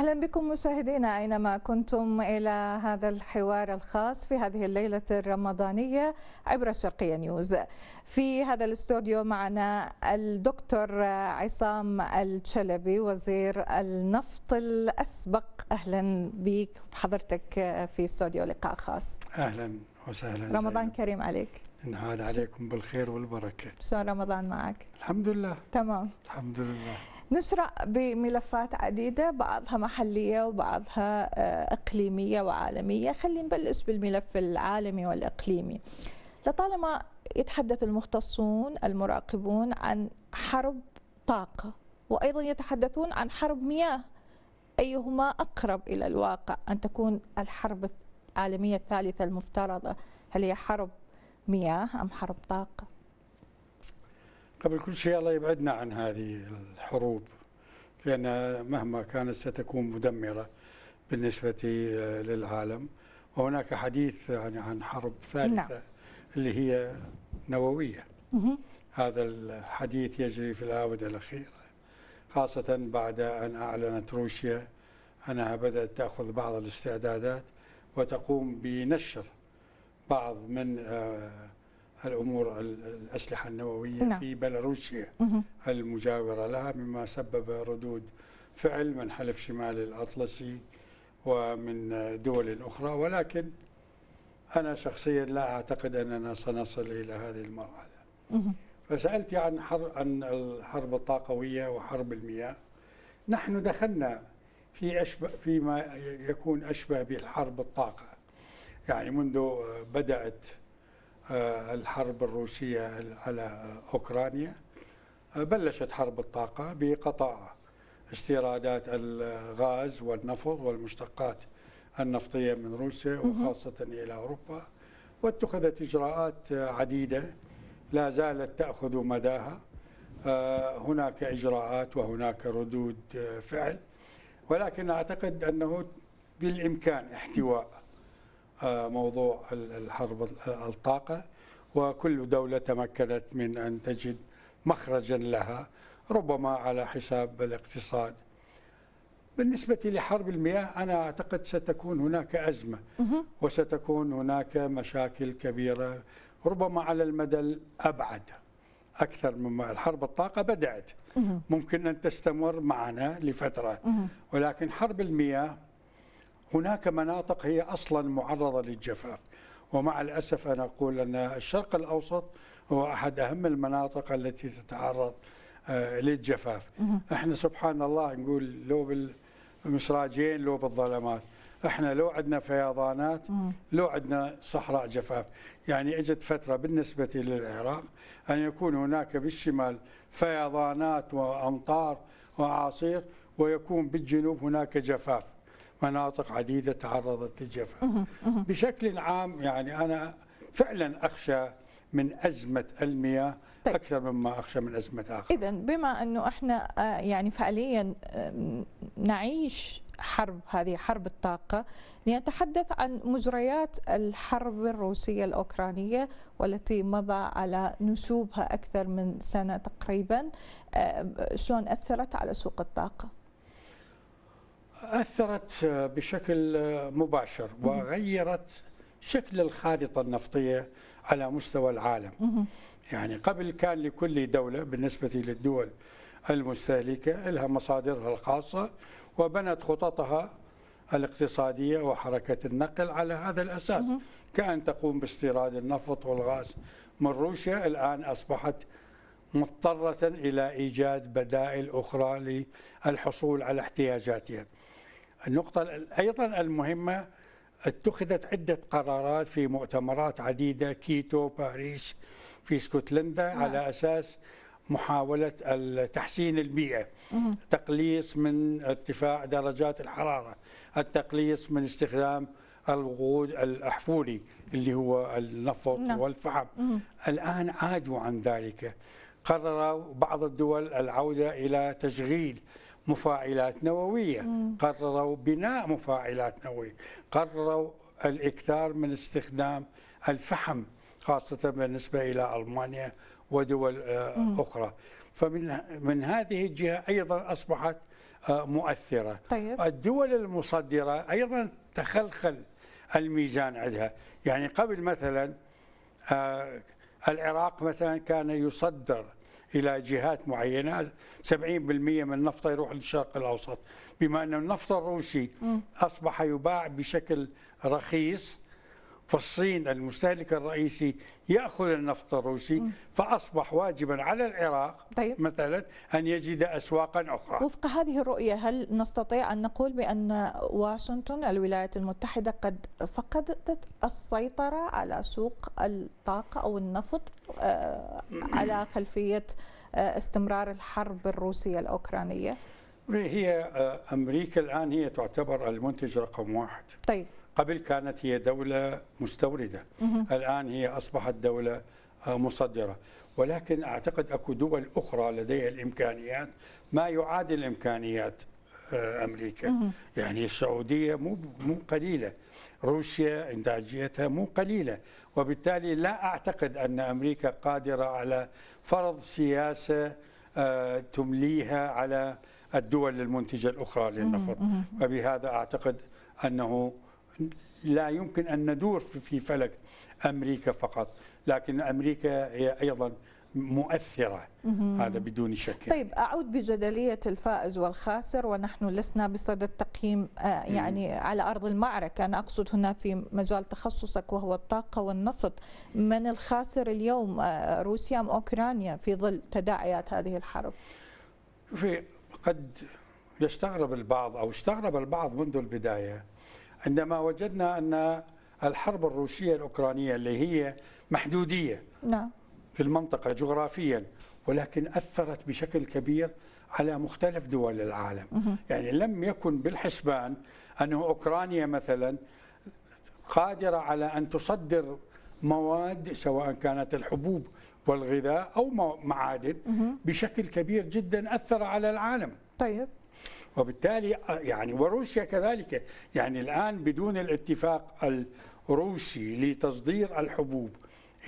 أهلا بكم مشاهدينا أينما كنتم إلى هذا الحوار الخاص في هذه الليلة الرمضانية عبر شرقية نيوز في هذا الاستوديو معنا الدكتور عصام الشلبي وزير النفط الأسبق أهلا بك بحضرتك في استوديو لقاء خاص أهلا وسهلا رمضان زينا. كريم عليك نعاد عليكم بالخير والبركة شلون رمضان معك؟ الحمد لله تمام الحمد لله نسرع بملفات عديدة بعضها محلية وبعضها آه، إقليمية وعالمية خلينا نبلش بالملف العالمي والإقليمي لطالما يتحدث المختصون المراقبون عن حرب طاقة وأيضا يتحدثون عن حرب مياه أيهما أقرب إلى الواقع أن تكون الحرب العالمية الثالثة المفترضة هل هي حرب مياه أم حرب طاقة قبل كل شيء الله يبعدنا عن هذه الحروب لأنها مهما كانت ستكون مدمرة بالنسبة للعالم وهناك حديث يعني عن حرب ثالثة نعم. اللي هي نووية مه. هذا الحديث يجري في الآونة الأخيرة خاصة بعد أن أعلنت روسيا أنها بدأت تأخذ بعض الاستعدادات وتقوم بنشر بعض من آه الأمور الأسلحة النووية نعم. في بيلاروسيا المجاورة لها مما سبب ردود فعل من حلف شمال الأطلسي ومن دول أخرى ولكن أنا شخصيا لا أعتقد أننا سنصل إلى هذه المرحلة فسألت عن حرب عن الحرب الطاقوية وحرب المياه نحن دخلنا في أشبه فيما يكون أشبه بالحرب الطاقة يعني منذ بدأت آه، الحرب الروسية على أوكرانيا آه، بلشت حرب الطاقة بقطع استيرادات الغاز والنفط والمشتقات النفطية من روسيا وخاصة إلى أوروبا واتخذت إجراءات عديدة لا زالت تأخذ مداها آه، هناك إجراءات وهناك ردود فعل ولكن أعتقد أنه بالإمكان احتواء موضوع الحرب الطاقة وكل دولة تمكنت من أن تجد مخرجا لها ربما على حساب الاقتصاد بالنسبة لحرب المياه أنا أعتقد ستكون هناك أزمة وستكون هناك مشاكل كبيرة ربما على المدى الأبعد أكثر مما الحرب الطاقة بدأت ممكن أن تستمر معنا لفترة ولكن حرب المياه هناك مناطق هي أصلا معرضة للجفاف ومع الأسف أنا أقول أن الشرق الأوسط هو أحد أهم المناطق التي تتعرض آه، للجفاف احنا سبحان الله نقول لو بالمسراجين لو بالظلمات احنا لو عندنا فيضانات لو عندنا صحراء جفاف يعني اجت فتره بالنسبه للعراق ان يكون هناك بالشمال فيضانات وامطار واعاصير ويكون بالجنوب هناك جفاف مناطق عديدة تعرضت للجفاف بشكل عام يعني أنا فعلا أخشى من أزمة المياه طيب. أكثر مما أخشى من أزمة آخر إذا بما أنه إحنا آه، يعني فعليا نعيش حرب هذه حرب الطاقة لنتحدث عن مجريات الحرب الروسية الأوكرانية والتي مضى على نشوبها أكثر من سنة تقريبا آه، شلون أثرت على سوق الطاقة أثرت بشكل مباشر وغيرت شكل الخارطة النفطية على مستوى العالم يعني قبل كان لكل دولة بالنسبة للدول المستهلكة لها مصادرها الخاصة وبنت خططها الاقتصادية وحركة النقل على هذا الأساس كأن تقوم باستيراد النفط والغاز من روسيا الآن أصبحت مضطرة إلى إيجاد بدائل أخرى للحصول على احتياجاتها النقطة أيضا المهمة اتخذت عدة قرارات في مؤتمرات عديدة كيتو باريس في اسكتلندا نعم. على أساس محاولة تحسين البيئة مم. تقليص من ارتفاع درجات الحرارة التقليص من استخدام الوقود الأحفوري اللي هو النفط نعم. والفحم مم. الآن عادوا عن ذلك قرروا بعض الدول العودة إلى تشغيل مفاعلات نووية قرروا بناء مفاعلات نووية قرروا الإكثار من استخدام الفحم خاصة بالنسبة إلى ألمانيا ودول آه، أخرى فمن من هذه الجهة أيضا أصبحت آه، مؤثرة طيب. الدول المصدرة أيضا تخلخل الميزان عندها يعني قبل مثلا آه، العراق مثلا كان يصدر الى جهات معينه 70% من نفطه يروح للشرق الاوسط بما ان النفط الروسي اصبح يباع بشكل رخيص فالصين المستهلك الرئيسي ياخذ النفط الروسي فاصبح واجبا على العراق طيب. مثلا ان يجد اسواقا اخرى وفق هذه الرؤيه هل نستطيع ان نقول بان واشنطن الولايات المتحده قد فقدت السيطره على سوق الطاقه او النفط آه، على خلفيه آه، استمرار الحرب الروسيه الاوكرانيه هي آه، امريكا الان هي تعتبر المنتج رقم واحد طيب قبل كانت هي دولة مستوردة الآن هي أصبحت دولة آه، مصدرة ولكن أعتقد أكو دول أخرى لديها الإمكانيات ما يعادل إمكانيات آه، أمريكا يعني السعودية مو مو قليلة روسيا إنتاجيتها مو قليلة وبالتالي لا أعتقد أن أمريكا قادرة على فرض سياسة آه، تمليها على الدول المنتجة الأخرى للنفط وبهذا أعتقد أنه لا يمكن أن ندور في فلك أمريكا فقط لكن أمريكا هي أيضا مؤثرة هذا بدون شك طيب أعود بجدلية الفائز والخاسر ونحن لسنا بصدد تقييم آه، يعني على أرض المعركة أنا أقصد هنا في مجال تخصصك وهو الطاقة والنفط من الخاسر اليوم آه، روسيا أم أوكرانيا في ظل تداعيات هذه الحرب في قد يستغرب البعض أو استغرب البعض منذ البداية عندما وجدنا أن الحرب الروسية الأوكرانية اللي هي محدودية نعم. في المنطقة جغرافيا ولكن أثرت بشكل كبير على مختلف دول العالم يعني لم يكن بالحسبان أنه أوكرانيا مثلا قادرة على أن تصدر مواد سواء كانت الحبوب والغذاء أو معادن بشكل كبير جدا أثر على العالم طيب وبالتالي آه، يعني وروسيا كذلك يعني الآن بدون الاتفاق الروسي لتصدير الحبوب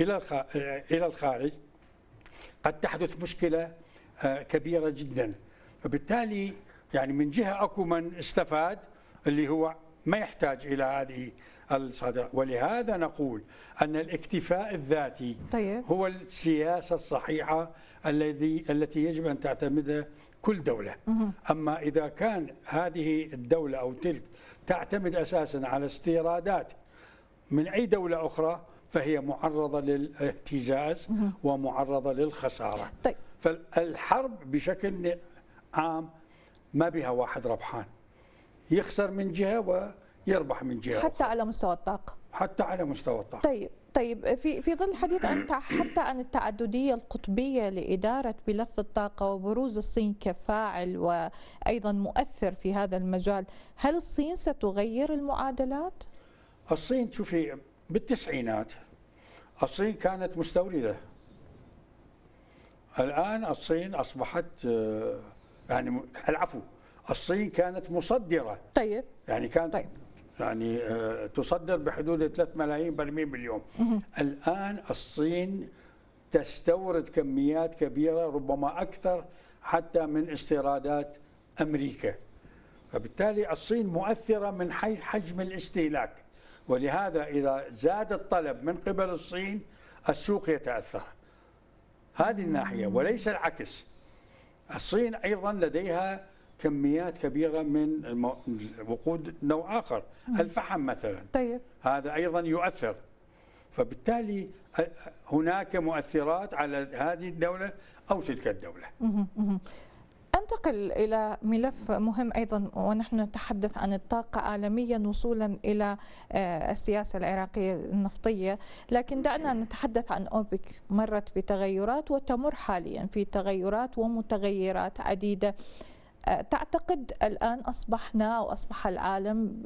إلى آه، إلى الخارج قد تحدث مشكلة آه، كبيرة جدا فبالتالي يعني من جهة أكو من استفاد اللي هو ما يحتاج الى هذه الصادرات ولهذا نقول ان الاكتفاء الذاتي طيب. هو السياسه الصحيحه الذي التي يجب ان تعتمدها كل دولة أما إذا كان هذه الدولة أو تلك تعتمد أساسا على استيرادات من أي دولة أخرى فهي معرضة للاهتزاز ومعرضة للخسارة طيب. فالحرب بشكل عام ما بها واحد ربحان يخسر من جهة ويربح من جهة حتى أخرى. على مستوى الطاقة حتى على مستوى الطاقة طيب طيب في في ظل الحديث عن حتى عن التعدديه القطبيه لاداره ملف الطاقه وبروز الصين كفاعل وايضا مؤثر في هذا المجال، هل الصين ستغير المعادلات؟ الصين شوفي بالتسعينات الصين كانت مستورده. الان الصين اصبحت آه، يعني العفو الصين كانت مصدره. طيب يعني كانت طيب. يعني آه، تصدر بحدود 3 ملايين برميل باليوم الآن الصين تستورد كميات كبيرة ربما أكثر حتى من استيرادات أمريكا فبالتالي الصين مؤثرة من حيث حجم الاستهلاك ولهذا إذا زاد الطلب من قبل الصين السوق يتأثر هذه الناحية وليس العكس الصين أيضا لديها كميات كبيره من وقود نوع اخر الفحم مثلا طيب هذا ايضا يؤثر فبالتالي هناك مؤثرات على هذه الدوله او تلك الدوله انتقل الى ملف مهم ايضا ونحن نتحدث عن الطاقه عالميا وصولا الى آه، السياسه العراقيه النفطيه، لكن دعنا نتحدث عن اوبك مرت بتغيرات وتمر حاليا في تغيرات ومتغيرات عديده تعتقد الآن أصبحنا أو أصبح العالم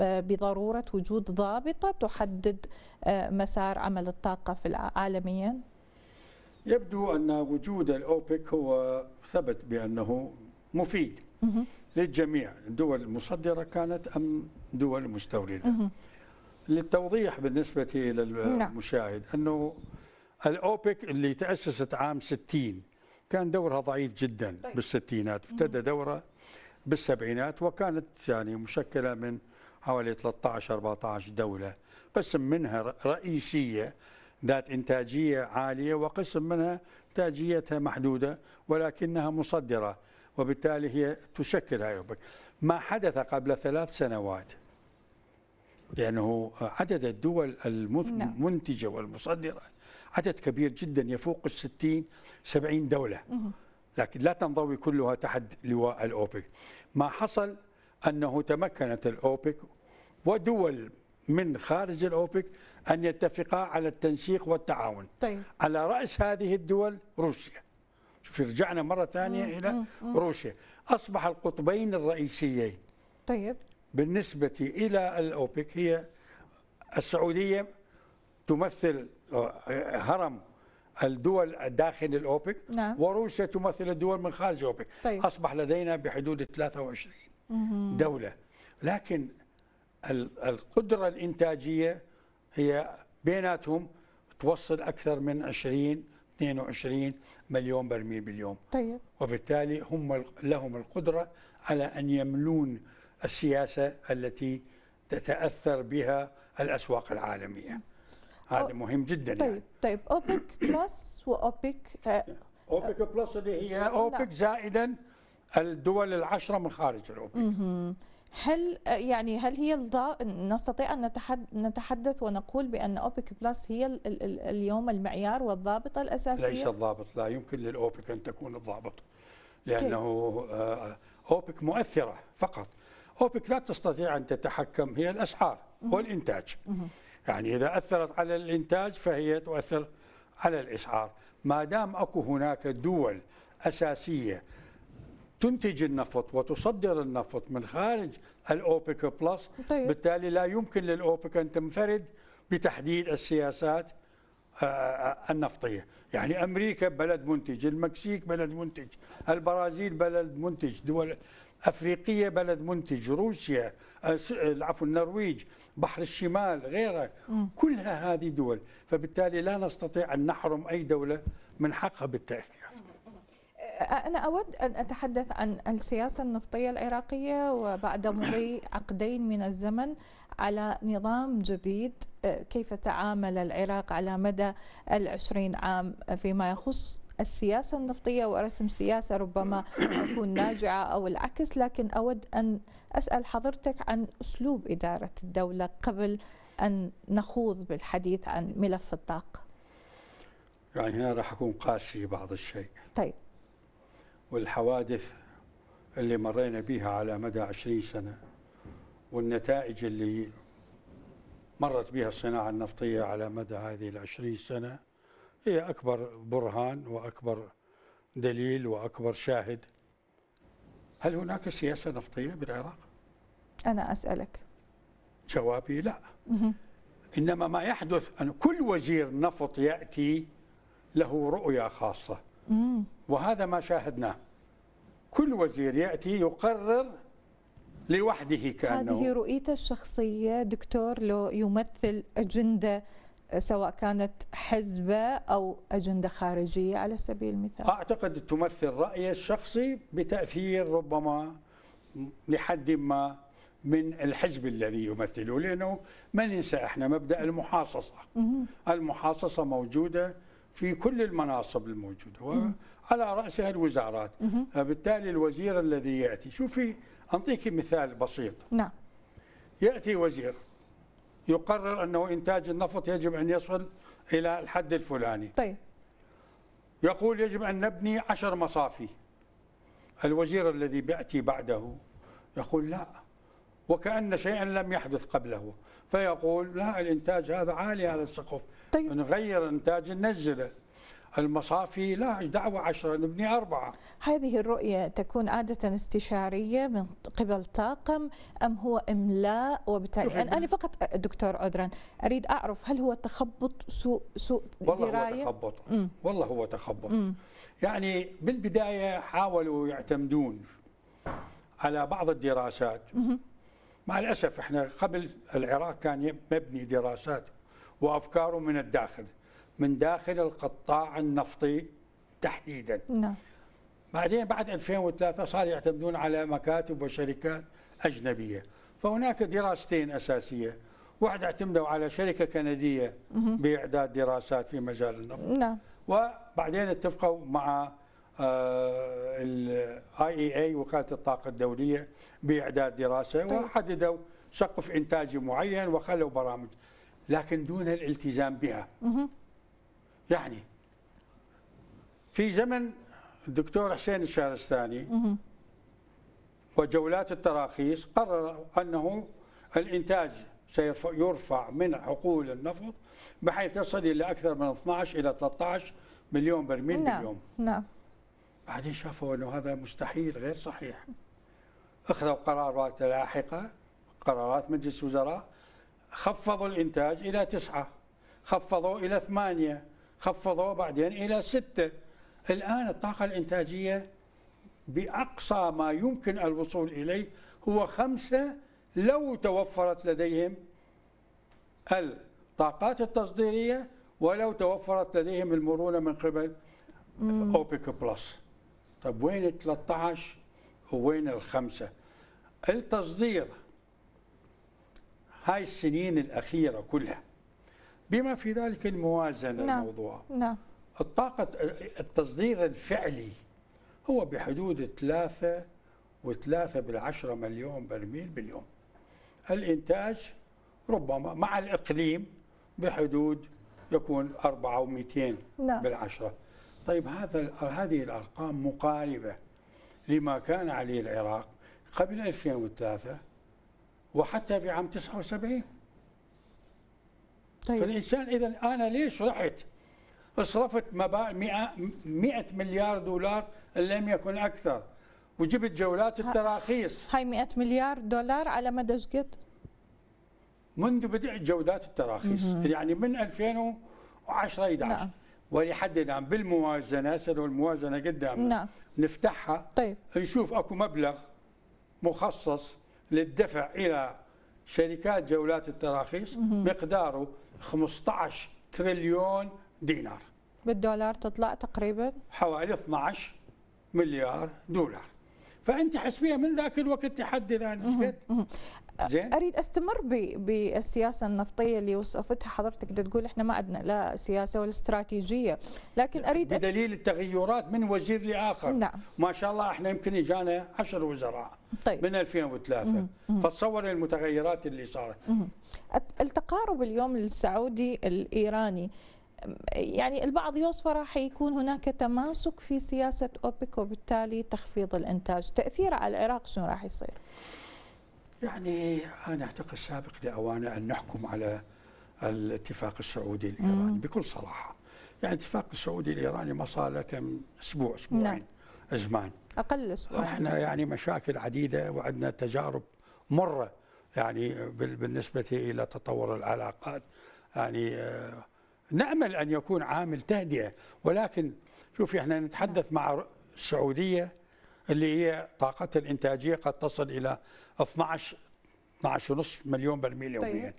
آه، بضرورة وجود ضابطة تحدد آه، مسار عمل الطاقة في عالميا؟ يبدو أن وجود الأوبك هو ثبت بأنه مفيد للجميع دول مصدرة كانت أم دول مستوردة للتوضيح بالنسبة للمشاهد نعم. أنه الأوبك اللي تأسست عام 60 كان دورها ضعيف جدا طيب. بالستينات ابتدى دوره بالسبعينات وكانت يعني مشكلة من حوالي 13 14 دولة قسم منها رئيسية ذات إنتاجية عالية وقسم منها إنتاجيتها محدودة ولكنها مصدرة وبالتالي هي تشكل هاي الأوبك ما حدث قبل ثلاث سنوات لأنه يعني عدد الدول نعم. المنتجة والمصدرة عدد كبير جدا يفوق الستين سبعين دولة لكن لا تنضوي كلها تحت لواء الأوبك ما حصل أنه تمكنت الأوبك ودول من خارج الأوبك أن يتفقا على التنسيق والتعاون طيب. على رأس هذه الدول روسيا في رجعنا مرة ثانية مم. إلى مم. روسيا أصبح القطبين الرئيسيين طيب بالنسبة إلى الأوبك هي السعودية تمثل هرم الدول داخل الاوبك نعم. وروسيا تمثل الدول من خارج الاوبك طيب. اصبح لدينا بحدود 23 مم. دوله لكن القدره الانتاجيه هي بيناتهم توصل اكثر من 20 22 مليون برميل باليوم طيب وبالتالي هم لهم القدره على ان يملون السياسه التي تتاثر بها الاسواق العالميه هذا مهم جدا طيب يعني. طيب اوبك بلس واوبك آه، اوبك آه، بلس اللي هي اوبك زائدا الدول العشره من خارج الاوبك هل آه، يعني هل هي الضا... نستطيع ان نتحدث ونقول بان اوبك بلس هي ال ال اليوم المعيار والضابط الاساسي؟ ليس الضابط لا يمكن للاوبك ان تكون الضابط طيب. لانه كي. اوبك مؤثره فقط اوبك لا تستطيع ان تتحكم هي الاسعار والانتاج يعني إذا أثرت على الإنتاج فهي تؤثر على الإسعار ما دام أكو هناك دول أساسية تنتج النفط وتصدر النفط من خارج الأوبك بلس طيب. بالتالي لا يمكن للأوبك أن تنفرد بتحديد السياسات آه، آه، النفطية يعني أمريكا بلد منتج المكسيك بلد منتج البرازيل بلد منتج دول افريقيه بلد منتج روسيا آه، آه، عفوا النرويج بحر الشمال غيره كلها هذه دول فبالتالي لا نستطيع ان نحرم اي دوله من حقها بالتاثير آه، أنا أود أن أتحدث عن السياسة النفطية العراقية وبعد مضي عقدين من الزمن على نظام جديد كيف تعامل العراق على مدى العشرين عام فيما يخص السياسة النفطية ورسم سياسة ربما تكون ناجعة أو العكس لكن أود أن أسأل حضرتك عن أسلوب إدارة الدولة قبل أن نخوض بالحديث عن ملف الطاقة يعني هنا راح أكون قاسي بعض الشيء طيب والحوادث اللي مرينا بها على مدى 20 سنة والنتائج اللي مرت بها الصناعة النفطية على مدى هذه العشرين سنة هي أكبر برهان وأكبر دليل وأكبر شاهد هل هناك سياسة نفطية بالعراق؟ أنا أسألك جوابي لا إنما ما يحدث أن كل وزير نفط يأتي له رؤية خاصة وهذا ما شاهدناه كل وزير يأتي يقرر لوحده كأنه هذه رؤيته الشخصية دكتور لو يمثل أجندة سواء كانت حزبة أو أجندة خارجية على سبيل المثال أعتقد تمثل رأيي الشخصي بتأثير ربما لحد ما من الحزب الذي يمثله لأنه ما ننسى إحنا مبدأ المحاصصة المحاصصة موجودة في كل المناصب الموجودة وعلى رأسها الوزارات بالتالي الوزير الذي يأتي شوفي أنطيك مثال بسيط نعم يأتي وزير يقرر أنه إنتاج النفط يجب أن يصل إلى الحد الفلاني طيب يقول يجب أن نبني عشر مصافي الوزير الذي بيأتي بعده يقول لا وكأن شيئا لم يحدث قبله فيقول لا الإنتاج هذا عالي هذا السقف طيب. نغير إنتاج ننزله المصافي لا دعوة عشرة نبني أربعة هذه الرؤية تكون عادة استشارية من قبل طاقم أم هو إملاء وبالتالي أنا, أنا فقط دكتور عذرا أريد أعرف هل هو تخبط سوء سوء والله دراية؟ هو تخبط م. والله هو تخبط م. يعني بالبداية حاولوا يعتمدون على بعض الدراسات م. مع الأسف احنا قبل العراق كان مبني دراسات وأفكاره من الداخل من داخل القطاع النفطي تحديدا نعم بعدين بعد 2003 صار يعتمدون على مكاتب وشركات أجنبية فهناك دراستين أساسية واحدة اعتمدوا على شركة كندية بإعداد دراسات في مجال النفط نعم وبعدين اتفقوا مع آه، الاي اي اي وكاله الطاقه الدوليه باعداد دراسه طيب. وحددوا سقف انتاجي معين وخلوا برامج لكن دون الالتزام بها يعني في زمن الدكتور حسين الشهرستاني وجولات التراخيص قرر أنه الإنتاج سيرفع من حقول النفط بحيث يصل إلى أكثر من 12 إلى 13 مليون برميل نعم. باليوم نعم بعدين شافوا أنه هذا مستحيل غير صحيح أخذوا قرارات لاحقة قرارات مجلس الوزراء خفضوا الإنتاج إلى تسعة خفضوا إلى ثمانية خفضوه بعدين إلى ستة الآن الطاقة الإنتاجية بأقصى ما يمكن الوصول إليه هو خمسة لو توفرت لديهم الطاقات التصديرية ولو توفرت لديهم المرونة من قبل اوبيك بلس طب وين ال 13 وين الخمسة التصدير هاي السنين الأخيرة كلها بما في ذلك الموازنة نعم. الموضوع نعم. الطاقة التصدير الفعلي هو بحدود 3 و3 بالعشرة مليون برميل باليوم الإنتاج ربما مع الإقليم بحدود يكون 4 و200 نعم. بالعشرة طيب هذا هذه الأرقام مقاربة لما كان عليه العراق قبل 2003 وحتى في عام 79 طيب. فالإنسان إذا أنا ليش رحت صرفت 100 مليار دولار إن لم يكن أكثر وجبت جولات التراخيص هاي 100 مليار دولار على مدى قد منذ بدء جولات التراخيص مم. يعني من 2010 11 نعم. ولحد الان بالموازنه سنو الموازنه قدامنا نعم. نفتحها طيب. نشوف اكو مبلغ مخصص للدفع الى شركات جولات التراخيص مقداره 15 تريليون دينار بالدولار تطلع تقريبا حوالي 12 مليار دولار فانت حسبيها من ذاك الوقت لحد الان زين اريد استمر بالسياسه النفطيه اللي وصفتها حضرتك تقول احنا ما عندنا لا سياسه ولا استراتيجيه لكن اريد بدليل التغيرات من وزير لاخر نعم ما شاء الله احنا يمكن اجانا 10 وزراء طيب. من 2003 فتصور المتغيرات اللي صارت التقارب اليوم السعودي الايراني يعني البعض يوصفه راح يكون هناك تماسك في سياسه اوبك وبالتالي تخفيض الانتاج تاثيره على العراق شنو راح يصير يعني أنا أعتقد سابق لاوانه أن نحكم على الاتفاق السعودي الإيراني بكل صراحة يعني الاتفاق السعودي الإيراني ما صار له كم أسبوع أسبوعين نعم. أزمان أقل أسبوع إحنا يعني مشاكل عديدة وعندنا تجارب مرة يعني بالنسبة إلى تطور العلاقات يعني آه، نأمل أن يكون عامل تهدئة ولكن شوفي احنا نتحدث نعم. مع السعودية اللي هي طاقتها الإنتاجية قد تصل إلى 12 12.5 مليون برميل يوميا طيب.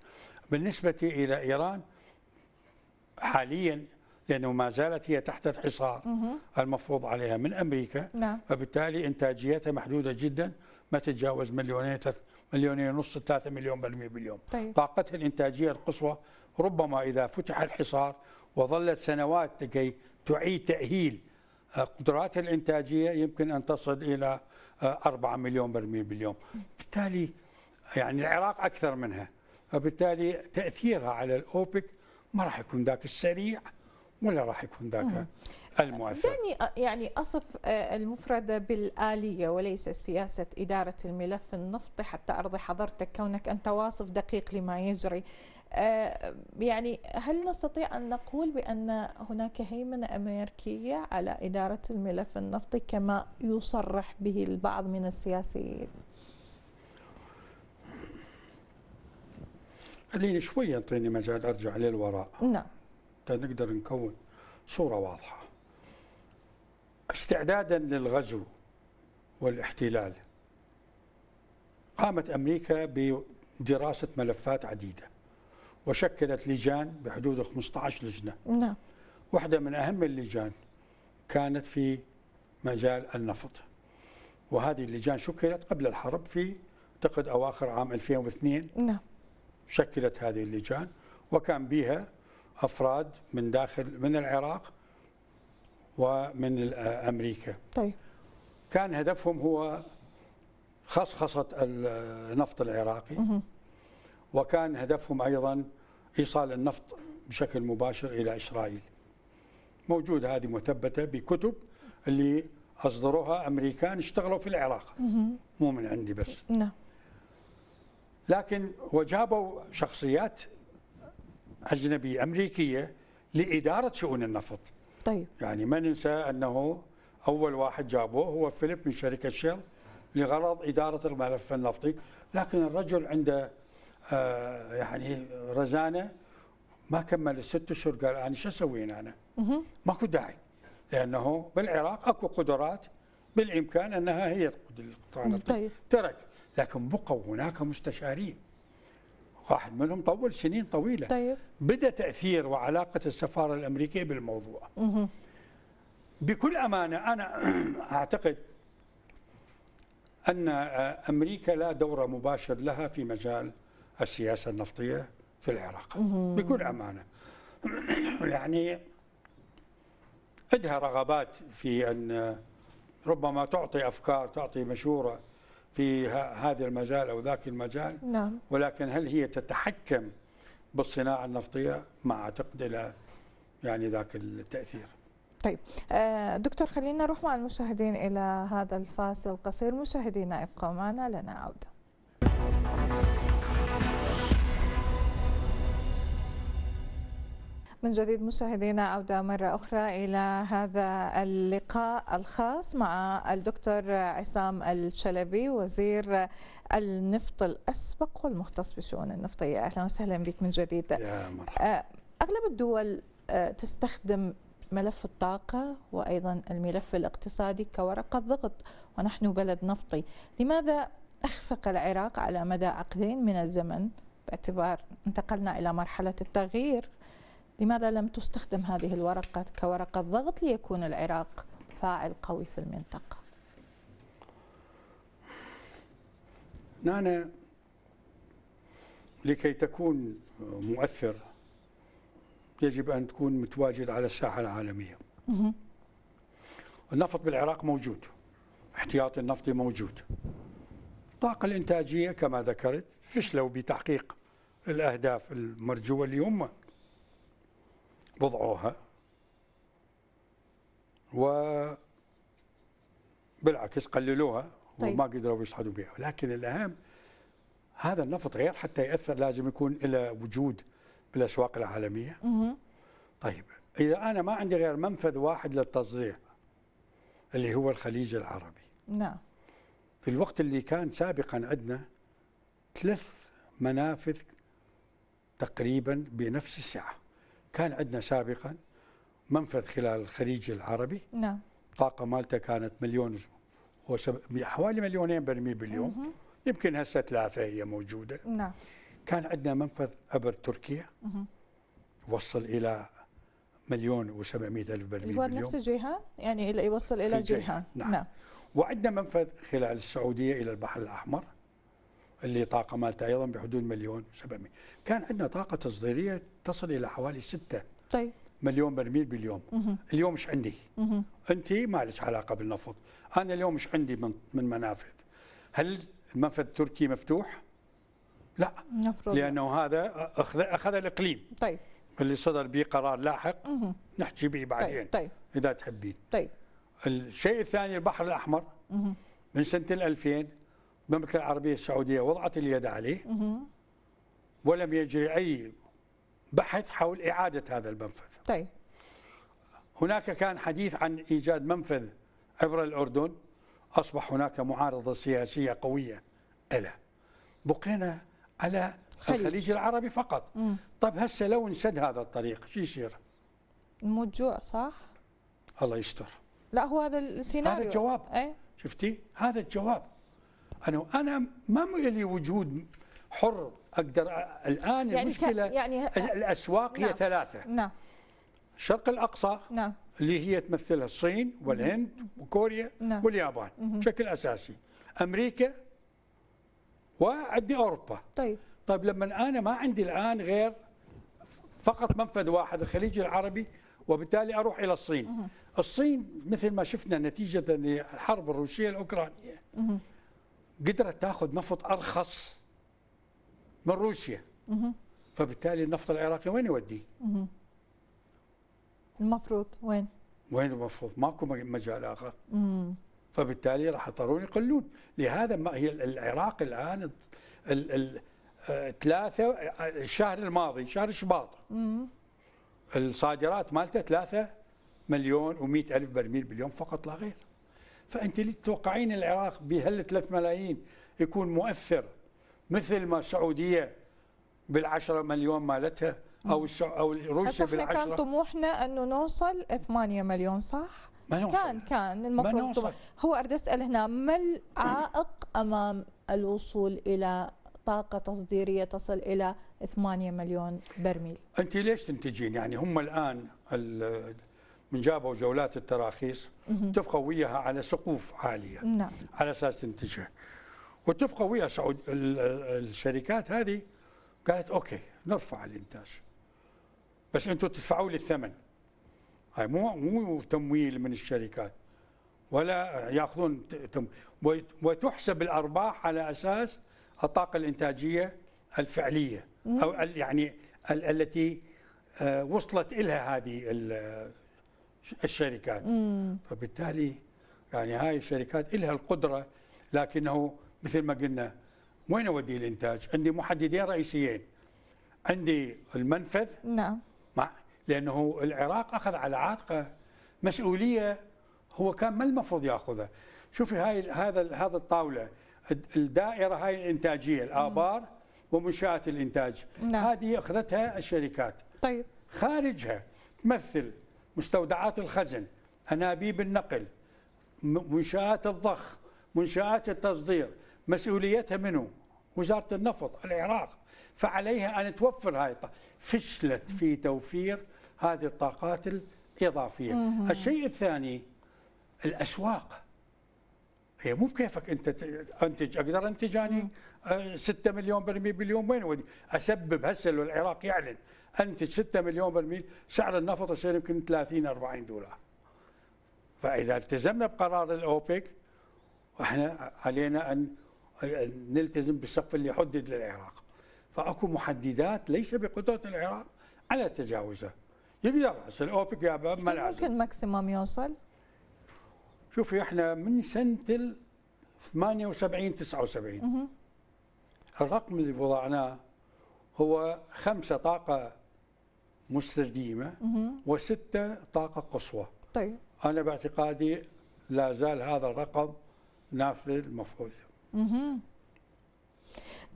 بالنسبة إلى إيران حاليا لأنه يعني ما زالت هي تحت الحصار مه. المفروض عليها من أمريكا نعم. وبالتالي إنتاجيتها محدودة جدا ما تتجاوز مليونين مليونين ونص 3 مليون برميل باليوم طيب. طاقتها الإنتاجية القصوى ربما إذا فتح الحصار وظلت سنوات لكي تعيد تأهيل آه، قدراتها الإنتاجية يمكن أن تصل إلى 4 آه، مليون برميل باليوم وبالتالي يعني العراق اكثر منها وبالتالي تاثيرها على الاوبك ما راح يكون ذاك السريع ولا راح يكون ذاك المؤثر يعني يعني أصف آه، المفردة بالآلية وليس سياسة إدارة الملف النفطي حتى أرضي حضرتك كونك أنت واصف دقيق لما يجري آه، يعني هل نستطيع أن نقول بأن هناك هيمنة أمريكية على إدارة الملف النفطي كما يصرح به البعض من السياسيين؟ خليني شويه اعطيني مجال ارجع للوراء نعم نقدر نكون صوره واضحه استعدادا للغزو والاحتلال قامت امريكا بدراسه ملفات عديده وشكلت لجان بحدود 15 لجنه نعم واحده من اهم اللجان كانت في مجال النفط وهذه اللجان شكلت قبل الحرب في اعتقد اواخر عام 2002 نعم شكلت هذه اللجان وكان بها افراد من داخل من العراق ومن امريكا. طيب. كان هدفهم هو خصخصه النفط العراقي وكان هدفهم ايضا ايصال النفط بشكل مباشر الى اسرائيل. موجوده هذه مثبته بكتب اللي اصدروها امريكان اشتغلوا في العراق مو من عندي بس. نعم. لكن وجابوا شخصيات أجنبية أمريكية لإدارة شؤون النفط طيب يعني ما ننسى أنه أول واحد جابوه هو فيليب من شركة شيل لغرض إدارة الملف النفطي لكن الرجل عنده آه، يعني رزانة ما كمل الست أشهر قال أنا شو أسوي أنا ماكو داعي لأنه بالعراق أكو قدرات بالإمكان أنها هي تقود القطاع النفطي طيب. ترك لكن بقوا هناك مستشارين واحد منهم طول سنين طويله طيب. بدا تاثير وعلاقه السفاره الامريكيه بالموضوع مه. بكل امانه انا اعتقد ان امريكا لا دور مباشر لها في مجال السياسه النفطيه في العراق مه. بكل امانه يعني عندها رغبات في ان ربما تعطي افكار تعطي مشوره في هذا المجال أو ذاك المجال نعم. ولكن هل هي تتحكم بالصناعة النفطية ما أعتقد إلى يعني ذاك التأثير طيب آه، دكتور خلينا نروح مع المشاهدين إلى هذا الفاصل القصير مشاهدينا ابقوا معنا لنا عودة من جديد مشاهدينا عودة مرة أخرى إلى هذا اللقاء الخاص مع الدكتور عصام الشلبي وزير النفط الأسبق والمختص بشؤون النفطية أهلا وسهلا بك من جديد يا مرحبا. آه، أغلب الدول آه، تستخدم ملف الطاقة وأيضا الملف الاقتصادي كورقة ضغط ونحن بلد نفطي لماذا أخفق العراق على مدى عقدين من الزمن باعتبار انتقلنا إلى مرحلة التغيير لماذا لم تستخدم هذه الورقة كورقة ضغط ليكون العراق فاعل قوي في المنطقة نانا لكي تكون مؤثر يجب أن تكون متواجد على الساحة العالمية النفط بالعراق موجود احتياط النفطي موجود الطاقة الإنتاجية كما ذكرت فشلوا بتحقيق الأهداف المرجوة اللي هم وضعوها بالعكس قللوها طيب. وما قدروا يصعدوا بها لكن الأهم هذا النفط غير حتى يأثر لازم يكون له وجود بالأسواق العالمية مه. طيب إذا أنا ما عندي غير منفذ واحد للتصدير اللي هو الخليج العربي نعم في الوقت اللي كان سابقا عندنا ثلاث منافذ تقريبا بنفس السعه كان عندنا سابقا منفذ خلال الخليج العربي نعم الطاقة مالته كانت مليون وسب... حوالي مليونين برميل باليوم مه. يمكن هسه ثلاثة هي موجودة نعم كان عندنا منفذ عبر تركيا مه. وصل إلى مليون و700 ألف برميل هو باليوم نفس جيهان يعني يوصل إلى جيهان نعم, نعم. وعندنا منفذ خلال السعودية إلى البحر الأحمر اللي طاقه مالته ايضا بحدود مليون و700 كان عندنا طاقه تصديريه تصل الى حوالي 6 طيب مليون برميل باليوم مه. اليوم مش عندي مه. انت ما لك علاقه بالنفط انا اليوم مش عندي من, من منافذ هل المنفذ التركي مفتوح لا نفرض. لانه هذا اخذ اخذ الاقليم طيب اللي صدر به قرار لاحق مه. نحكي به طيب، بعدين طيب. طيب. اذا تحبين طيب الشيء الثاني البحر الاحمر من سنه 2000 المملكة العربية السعودية وضعت اليد عليه ولم يجري أي بحث حول إعادة هذا المنفذ طيب هناك كان حديث عن إيجاد منفذ عبر الأردن أصبح هناك معارضة سياسية قوية ألا بقينا على الخليج العربي فقط مم. طب هسه لو انسد هذا الطريق شو يصير نموت جوع صح الله يستر لا هو هذا السيناريو هذا الجواب إيه؟ شفتي هذا الجواب انا انا ما لي وجود حر اقدر الان يعني المشكله يعني الاسواق نعم هي ثلاثه نعم الشرق الاقصى نعم اللي هي تمثلها الصين والهند وكوريا نعم واليابان بشكل اساسي امريكا وعندي اوروبا طيب طيب لما انا ما عندي الان غير فقط منفذ واحد الخليج العربي وبالتالي اروح الى الصين الصين مثل ما شفنا نتيجه للحرب الروسيه الاوكرانيه قدرت تاخذ نفط ارخص من روسيا فبالتالي النفط العراقي وين يوديه؟ المفروض وين؟ وين المفروض؟ ماكو مجال اخر فبالتالي راح يضطرون يقلون لهذا ما هي العراق الان ثلاثة الشهر الماضي شهر شباط الصادرات مالته ثلاثة مليون و ألف برميل باليوم فقط لا غير فأنت تتوقعين العراق بهال 3 ملايين يكون مؤثر مثل ما السعودية بال10 مليون مالتها أو أو روسيا بال بالعشرة كان طموحنا أنه نوصل 8 مليون صح؟ ما نوصل. كان كان المفروض ما نوصل. هو أريد أسأل هنا ما العائق أمام الوصول إلى طاقة تصديرية تصل إلى 8 مليون برميل أنت ليش تنتجين يعني هم الآن من جابوا جولات التراخيص اتفقوا وياها على سقوف عاليه نعم. على اساس تنتجها واتفقوا ويا سعود الشركات هذه قالت اوكي نرفع الانتاج بس انتم تدفعوا لي الثمن هاي مو مو تمويل من الشركات ولا ياخذون تم وتحسب الارباح على اساس الطاقه الانتاجيه الفعليه او يعني التي آه، وصلت لها هذه الشركات مم. فبالتالي يعني هاي الشركات إلها القدرة لكنه مثل ما قلنا وين أودي الإنتاج عندي محددين رئيسيين عندي المنفذ نعم مع لأنه العراق أخذ على عاتقه مسؤولية هو كان ما المفروض ياخذها شوفي هاي هذا هذا الطاوله الدائره هاي الانتاجيه الابار ومنشات الانتاج نعم. هذه اخذتها الشركات طيب خارجها تمثل مستودعات الخزن أنابيب النقل منشآت الضخ منشآت التصدير مسؤوليتها منه وزارة النفط العراق فعليها أن توفر هاي الطاقة فشلت في توفير هذه الطاقات الإضافية الشيء الثاني الأسواق هي مو بكيفك انت انتج اقدر انتج اني 6 آه، مليون برميل باليوم وين ودي اسبب هسه لو العراق يعلن انتج 6 مليون برميل سعر النفط يصير يمكن 30 40 دولار فاذا التزمنا بقرار الاوبك احنا علينا ان نلتزم بالسقف اللي حدد للعراق فاكو محددات ليس بقدره العراق على تجاوزه يقدر الاوبك يا ملعب ممكن ماكسيمم يوصل شوفي احنا من سنه 78 79 الرقم اللي وضعناه هو خمسه طاقه مستديمه وسته طاقه قصوى طيب انا باعتقادي لا زال هذا الرقم نافذ المفعول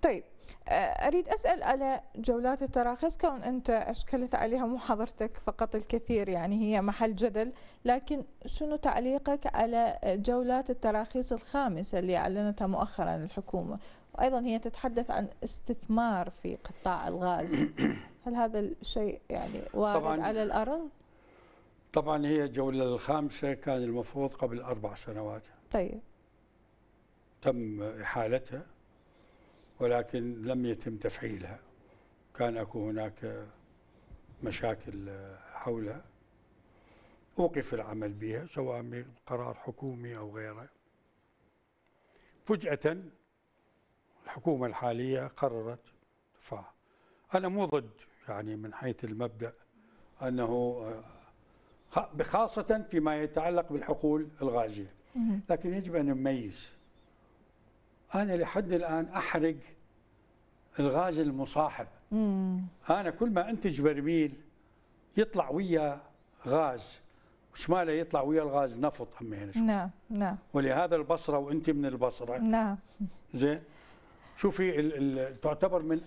طيب أريد أسأل على جولات التراخيص كون أنت أشكلت عليها مو حضرتك فقط الكثير يعني هي محل جدل لكن شنو تعليقك على جولات التراخيص الخامسة اللي أعلنتها مؤخرا الحكومة وأيضا هي تتحدث عن استثمار في قطاع الغاز هل هذا الشيء يعني وارد طبعاً على الأرض؟ طبعا هي الجولة الخامسة كان المفروض قبل أربع سنوات طيب تم إحالتها ولكن لم يتم تفعيلها كان اكو هناك مشاكل حولها اوقف العمل بها سواء بقرار حكومي او غيره فجاه الحكومه الحاليه قررت دفاع انا مو ضد يعني من حيث المبدا انه بخاصه فيما يتعلق بالحقول الغازيه لكن يجب ان نميز انا لحد الان احرق الغاز المصاحب مم. انا كل ما انتج برميل يطلع ويا غاز وشماله يطلع ويا الغاز نفط هنا نعم نعم ولهذا البصره وانت من البصره نعم زين شوفي الـ الـ تعتبر من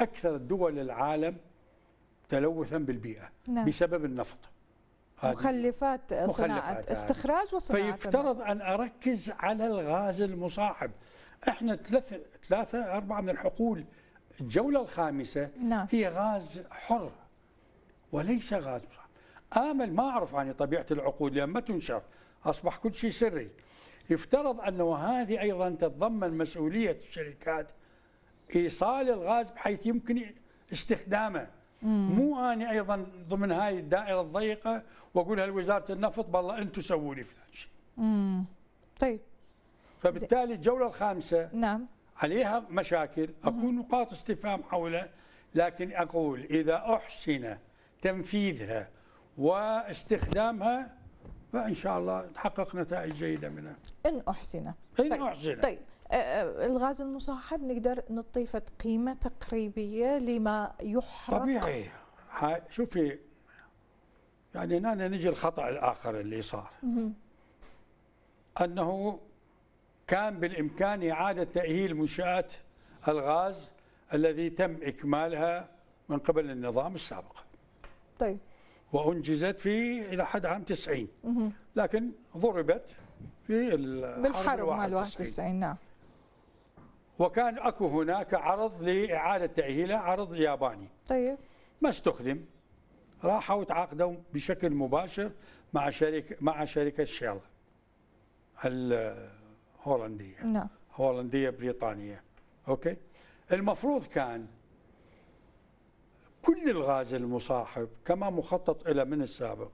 اكثر دول العالم تلوثا بالبيئه نعم. بسبب النفط مخلفات صناعه مخلفات استخراج وصناعه فيفترض ان اركز على الغاز المصاحب احنا ثلاثة ثلاثة أربعة من الحقول الجولة الخامسة نعم. هي غاز حر وليس غاز آمل ما أعرف عن طبيعة العقود لأن ما تنشر أصبح كل شيء سري يفترض أنه هذه أيضا تتضمن مسؤولية الشركات إيصال الغاز بحيث يمكن استخدامه مم. مو أنا أيضا ضمن هاي الدائرة الضيقة وأقولها لوزارة النفط بالله أنتم سووا لي فلان شيء طيب فبالتالي الجوله الخامسه نعم عليها مشاكل اكو نقاط استفهام حولها لكن اقول اذا احسن تنفيذها واستخدامها فان شاء الله نحقق نتائج جيده منها ان احسن ان طيب. احسن طيب أه، أه، الغاز المصاحب نقدر نطيفة قيمه تقريبيه لما يحرق طبيعي شوفي يعني هنا نجي الخطا الاخر اللي صار انه كان بالإمكان إعادة تأهيل منشآت الغاز الذي تم إكمالها من قبل النظام السابق طيب وأنجزت في إلى حد عام 90 لكن ضربت في بالحرب مال 91 نعم وكان اكو هناك عرض لاعاده تاهيله عرض ياباني طيب ما استخدم راحوا تعاقدوا بشكل مباشر مع شركه مع شركه شيل هولنديه نعم هولنديه بريطانيه اوكي المفروض كان كل الغاز المصاحب كما مخطط له من السابق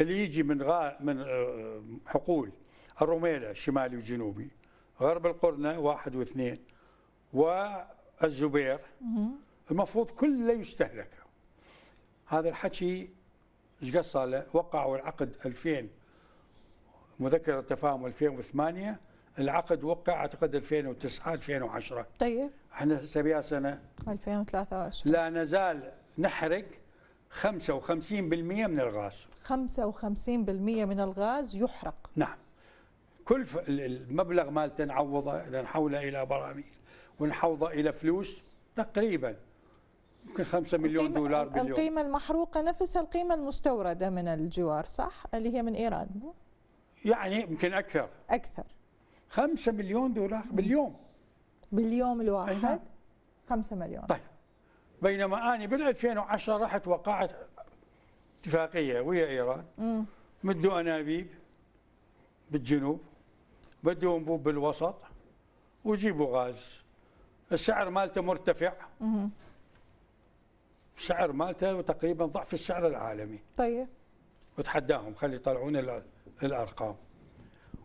اللي يجي من غا من آه، حقول الروميلا شمالي وجنوبي غرب القرنه واحد واثنين والزبير المفروض كله يستهلك هذا الحكي ايش قد له؟ وقعوا العقد 2000 مذكره تفاهم 2008 العقد وقع اعتقد 2009 2010 طيب احنا هسه بها سنه 2023 لا نزال نحرق 55% من الغاز 55% من الغاز يحرق نعم كل المبلغ مالته نعوضه اذا نحوله الى براميل ونحوضه الى فلوس تقريبا يمكن 5 مليون دولار باليوم القيمه المحروقه نفسها القيمه المستورده من الجوار صح اللي هي من ايران يعني يمكن اكثر اكثر 5 مليون دولار باليوم باليوم الواحد 5 نعم. مليون طيب بينما أنا بال 2010 رحت وقعت اتفاقية ويا إيران مم. مدوا أنابيب بالجنوب بدوا أنبوب بالوسط وجيبوا غاز السعر مالته مرتفع مم. السعر مالته تقريبا ضعف السعر العالمي طيب وتحداهم خلي يطلعون الارقام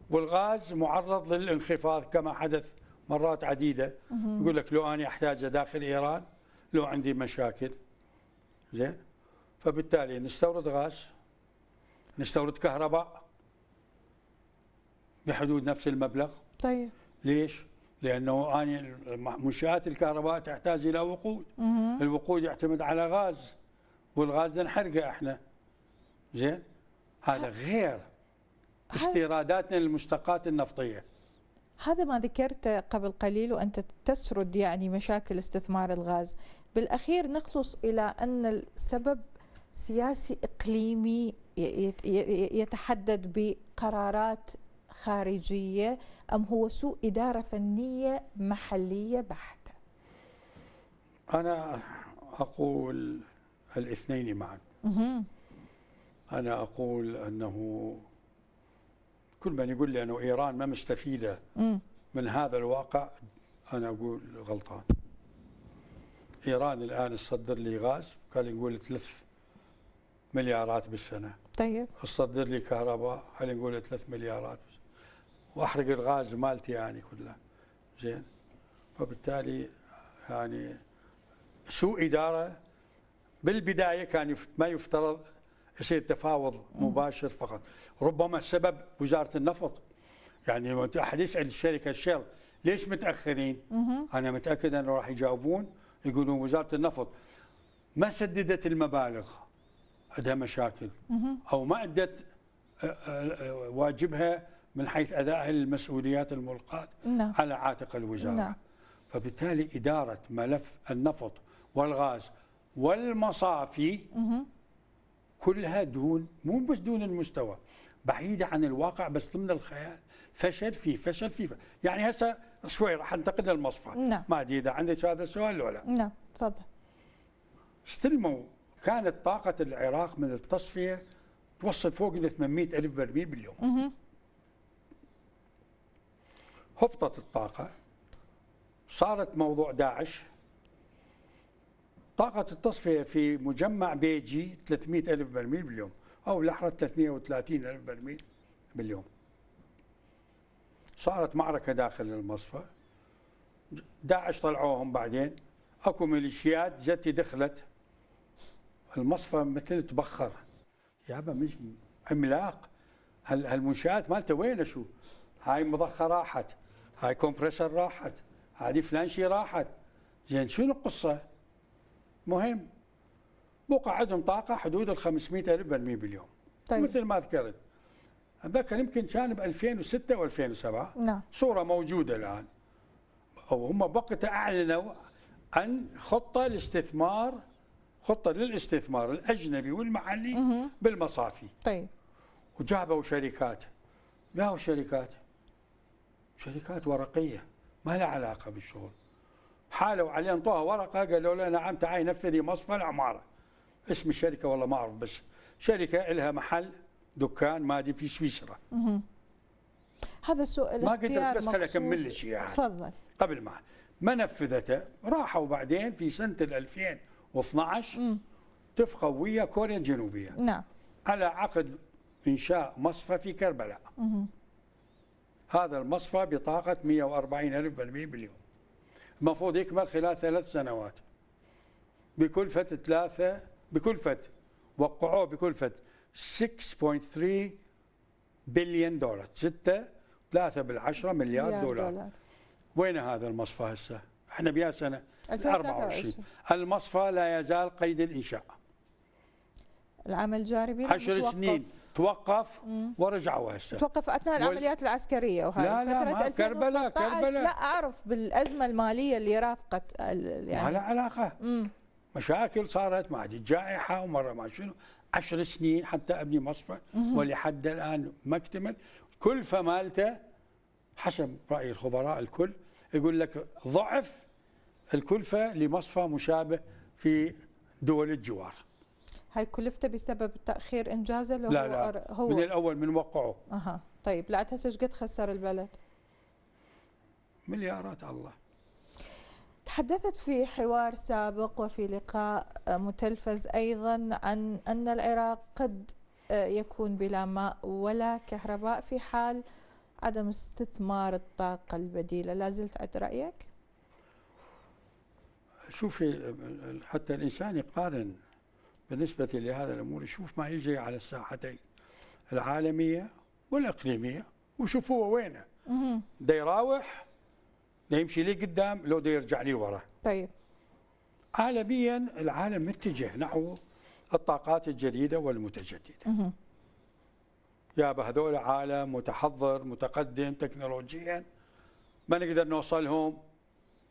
والغاز معرض للانخفاض كما حدث مرات عديده يقول لك لو انا احتاجه داخل ايران لو عندي مشاكل زين فبالتالي نستورد غاز نستورد كهرباء بحدود نفس المبلغ طيب ليش؟ لانه اني منشات الكهرباء تحتاج الى وقود مم. الوقود يعتمد على غاز والغاز نحرقه احنا زين هذا غير استيراداتنا للمشتقات النفطية هذا ما ذكرته قبل قليل وأنت تسرد يعني مشاكل استثمار الغاز بالأخير نخلص إلى أن السبب سياسي إقليمي يتحدد بقرارات خارجية أم هو سوء إدارة فنية محلية بحتة أنا أقول الاثنين معا أنا أقول أنه كل من يقول لي انه ايران ما مستفيده من هذا الواقع انا اقول غلطان ايران الان تصدر لي غاز قال نقول تلف مليارات بالسنه طيب تصدر لي كهرباء خلينا نقول تلف مليارات واحرق الغاز مالتي يعني كلها زين فبالتالي يعني سوء اداره بالبدايه كان ما يفترض يصير تفاوض مباشر فقط ربما السبب وزاره النفط يعني احد يسال الشركه شيل ليش متاخرين؟ انا متاكد انه راح يجاوبون يقولون وزاره النفط ما سددت المبالغ عندها مشاكل او ما ادت واجبها من حيث اداء المسؤوليات الملقاه نعم. على عاتق الوزاره نعم. فبالتالي اداره ملف النفط والغاز والمصافي كلها دون مو بس دون المستوى بعيدة عن الواقع بس ضمن الخيال فشل في فشل في يعني هسه شوي راح انتقل للمصفى نعم ما ادري اذا عندك هذا السؤال ولا لا نعم تفضل استلموا كانت طاقة العراق من التصفية توصل فوق ال 800 ألف برميل باليوم هبطت الطاقة صارت موضوع داعش طاقة التصفية في مجمع بيجي 300 ألف برميل باليوم أو لحرة 330 ألف برميل باليوم صارت معركة داخل المصفى داعش طلعوهم بعدين اكو ميليشيات جت دخلت المصفى مثل تبخر يابا مش عملاق هالمنشات مالته وين شو هاي مضخه راحت هاي كومبريسر راحت هذه فلان شي راحت زين شنو القصه مهم بقى عندهم طاقه حدود ال 500 الف برميل باليوم طيب. مثل ما ذكرت اتذكر يمكن كان ب 2006 و2007 نعم صوره موجوده الان وهم بوقتها اعلنوا عن خطه لاستثمار خطه للاستثمار الاجنبي والمحلي مه. بالمصافي طيب وجابوا شركات جابوا شركات شركات ورقيه ما لها علاقه بالشغل حالوا عليه انطوها ورقه قالوا له نعم تعال نفذي مصفى العماره اسم الشركه والله ما اعرف بس شركه لها محل دكان مادي في سويسرا هذا السؤال ما قدرت بس خليني اكمل لك يعني تفضل قبل ما ما نفذته راحوا بعدين في سنه 2012 مم. اتفقوا ويا كوريا الجنوبيه نعم على عقد انشاء مصفى في كربلاء هذا المصفى بطاقه 140 الف بالمئة باليوم المفروض يكمل خلال ثلاث سنوات بكلفة ثلاثة بكلفة وقعوه بكلفة 6.3 بليون دولار ستة 3 بالعشرة مليار, مليار دولار. دولار وين هذا المصفى هسه؟ احنا بها سنة 24 المصفى لا يزال قيد الإنشاء العمل الجاربي عشر سنين توقف ورجعوا هسه توقف اثناء العمليات العسكريه وهي لا لا ما كربلاء كربلاء لا اعرف بالازمه الماليه اللي رافقت يعني ما لها علاقه مم. مشاكل صارت مع الجائحه ومره ما شنو عشر سنين حتى ابني مصفى ولحد الان ما اكتمل كلفه مالته حسب راي الخبراء الكل يقول لك ضعف الكلفه لمصفى مشابه في دول الجوار هاي كلفته بسبب تاخير انجازه لو لا هو لا هو من الاول من وقعه اها طيب لا هسه ايش قد خسر البلد مليارات الله تحدثت في حوار سابق وفي لقاء متلفز ايضا عن ان العراق قد آه، يكون بلا ماء ولا كهرباء في حال عدم استثمار الطاقه البديله لا زلت عند رايك شوفي حتى الانسان يقارن بالنسبة لهذا الأمور يشوف ما يجري على الساحتين العالمية والإقليمية وشوف هو وينه ده يراوح ده يمشي لي قدام لو ده يرجع لي ورا طيب عالميا العالم متجه نحو الطاقات الجديدة والمتجددة يا هذول عالم متحضر متقدم تكنولوجيا ما نقدر نوصلهم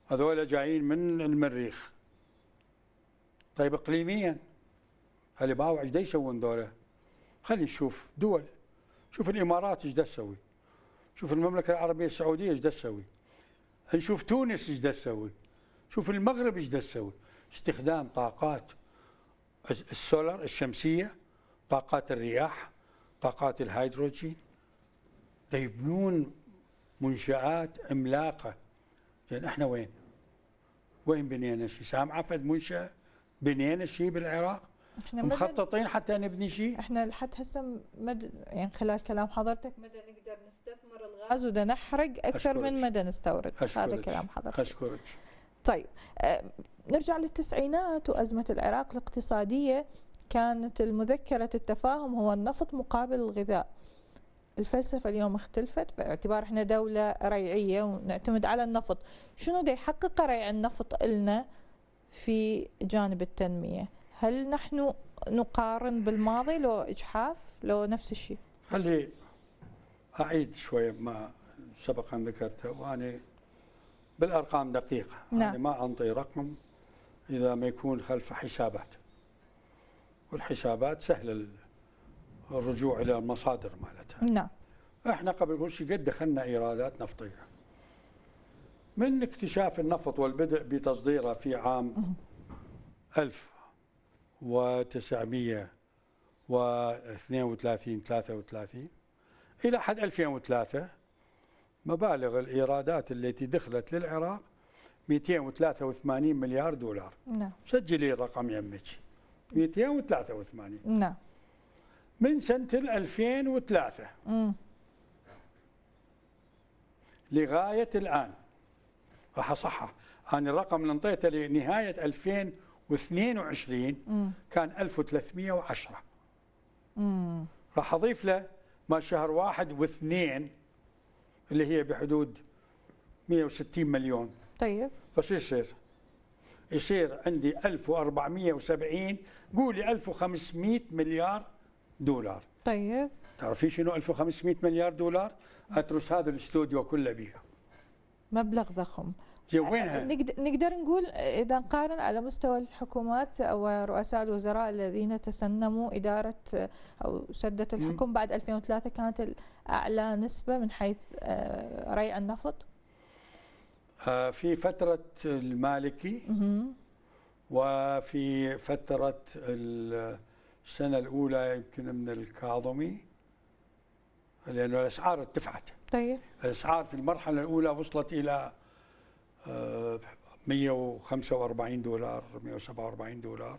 هذول جايين من المريخ طيب اقليميا هل باو ايش يسوون دولة خلينا نشوف دول شوف الامارات ايش تسوي شوف المملكه العربيه السعوديه ايش تسوي نشوف تونس ايش تسوي شوف المغرب ايش تسوي استخدام طاقات السولار الشمسيه طاقات الرياح طاقات الهيدروجين يبنون منشآت عملاقة زين احنا وين؟ وين بنينا شيء؟ سامعة فد منشأة بنينا شيء بالعراق؟ احنا مخططين حتى نبني شيء احنا لحد هسه مد يعني خلال كلام حضرتك مدى نقدر نستثمر الغاز ودا نحرق اكثر أشكرك. من مدى نستورد أشكرك. هذا كلام حضرتك اشكرك طيب أه نرجع للتسعينات وازمه العراق الاقتصاديه كانت المذكره التفاهم هو النفط مقابل الغذاء الفلسفة اليوم اختلفت باعتبار احنا دولة ريعية ونعتمد على النفط شنو دا يحقق ريع النفط إلنا في جانب التنمية هل نحن نقارن بالماضي لو إجحاف لو نفس الشيء خلي أعيد شوية ما ان ذكرته وأنا بالأرقام دقيقة نعم. أنا ما أنطي رقم إذا ما يكون خلف حسابات والحسابات سهله الرجوع إلى المصادر مالتها نعم احنا قبل كل شيء قد دخلنا ايرادات نفطيه. من اكتشاف النفط والبدء بتصديره في عام 1000 وتسعمية واثنين وثلاثين ثلاثة وثلاثين إلى حد 2003 مبالغ الإيرادات التي دخلت للعراق 283 مليار دولار نعم سجلي الرقم يمك 283 نعم من سنة 2003 مم. لغاية الآن راح أصحح أنا الرقم اللي انطيته لنهاية 2003 و22 كان 1310 امم راح اضيف له مال شهر واحد واثنين اللي هي بحدود 160 مليون طيب فشو يصير؟ يصير عندي 1470 قولي 1500 مليار دولار طيب تعرفين شنو 1500 مليار دولار؟ اترس هذا الاستوديو كله بيها مبلغ ضخم وينها؟ نقدر نقول اذا نقارن على مستوى الحكومات او رؤساء الوزراء الذين تسنموا اداره او سدت الحكم بعد 2003 كانت اعلى نسبه من حيث آه، ريع النفط آه، في فتره المالكي وفي فتره السنه الاولى يمكن من الكاظمي لانه الاسعار ارتفعت طيب الاسعار في المرحله الاولى وصلت الى 145 دولار 147 دولار